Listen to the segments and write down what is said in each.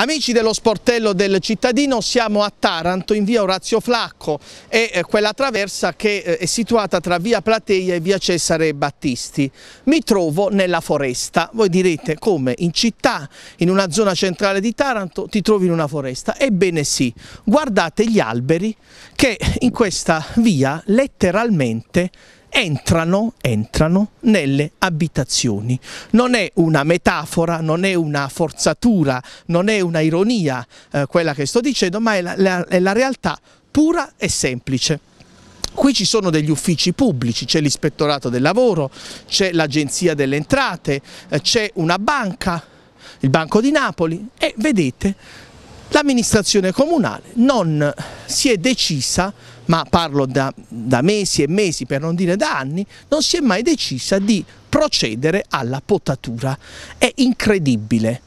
Amici dello sportello del cittadino siamo a Taranto in via Orazio Flacco e eh, quella traversa che eh, è situata tra via Plateia e via Cesare Battisti. Mi trovo nella foresta, voi direte come in città, in una zona centrale di Taranto ti trovi in una foresta? Ebbene sì, guardate gli alberi che in questa via letteralmente entrano, entrano nelle abitazioni. Non è una metafora, non è una forzatura, non è una ironia eh, quella che sto dicendo, ma è la, la, è la realtà pura e semplice. Qui ci sono degli uffici pubblici, c'è l'ispettorato del lavoro, c'è l'agenzia delle entrate, eh, c'è una banca, il Banco di Napoli e vedete l'amministrazione comunale non si è decisa, ma parlo da, da, mesi e mesi per non dire da anni, non si è mai decisa di procedere alla potatura. È incredibile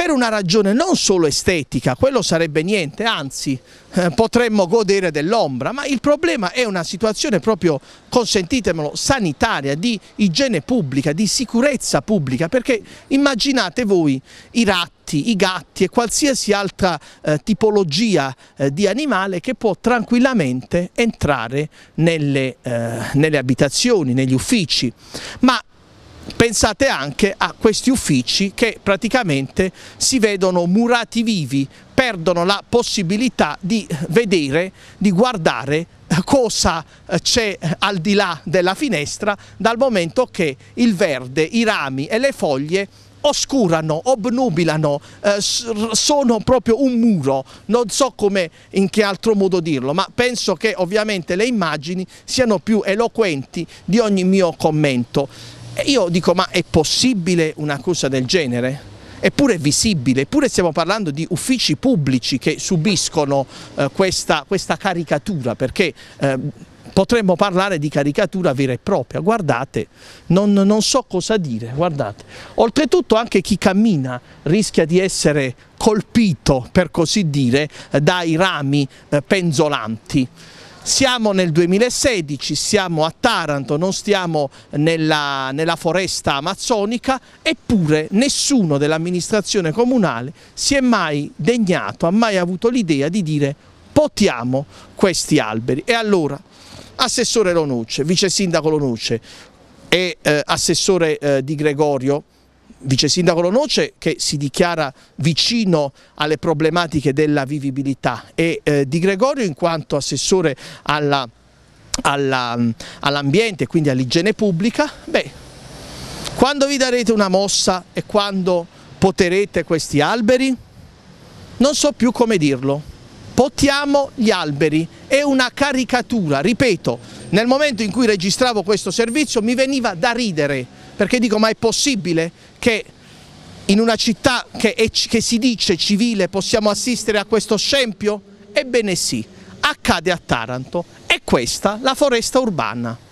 per una ragione non solo estetica, quello sarebbe niente, anzi eh, potremmo godere dell'ombra, ma il problema è una situazione proprio, consentitemelo, sanitaria, di igiene pubblica, di sicurezza pubblica, perché immaginate voi i ratti, i gatti e qualsiasi altra eh, tipologia eh, di animale che può tranquillamente entrare nelle, eh, nelle abitazioni, negli uffici, ma pensate anche a questi uffici che praticamente si vedono murati vivi, perdono la possibilità di vedere, di guardare cosa eh, c'è eh, al di là della finestra dal momento che il verde, i rami e le foglie oscurano, obnubilano, eh, sono proprio un muro, non so come, in che altro modo dirlo, ma penso che ovviamente le immagini siano più eloquenti di ogni mio commento. Io dico ma è possibile una cosa del genere? Eppure è visibile, eppure stiamo parlando di uffici pubblici che subiscono eh, questa, questa, caricatura perché eh, potremmo parlare di caricatura vera e propria, guardate, non, non, so cosa dire, guardate. Oltretutto anche chi cammina rischia di essere colpito, per così dire, dai rami eh, penzolanti. Siamo nel 2016, siamo a Taranto, non stiamo nella, nella foresta amazzonica, eppure nessuno dell'amministrazione comunale si è mai degnato, ha mai avuto l'idea di dire potiamo questi alberi. E allora, Assessore Lonucce, Vice Sindaco Lonucce e eh, Assessore eh, Di Gregorio, vice sindaco Lonoce che si dichiara vicino alle problematiche della vivibilità e eh, Di Gregorio in quanto assessore all'ambiente all e quindi all'igiene pubblica, beh, quando vi darete una mossa e quando poterete questi alberi? Non so più come dirlo. Pottiamo gli alberi, è una caricatura, ripeto, nel momento in cui registravo questo servizio mi veniva da ridere, perché dico ma è possibile che in una città che, è, che si dice civile possiamo assistere a questo scempio? Ebbene sì, accade a Taranto, è questa la foresta urbana.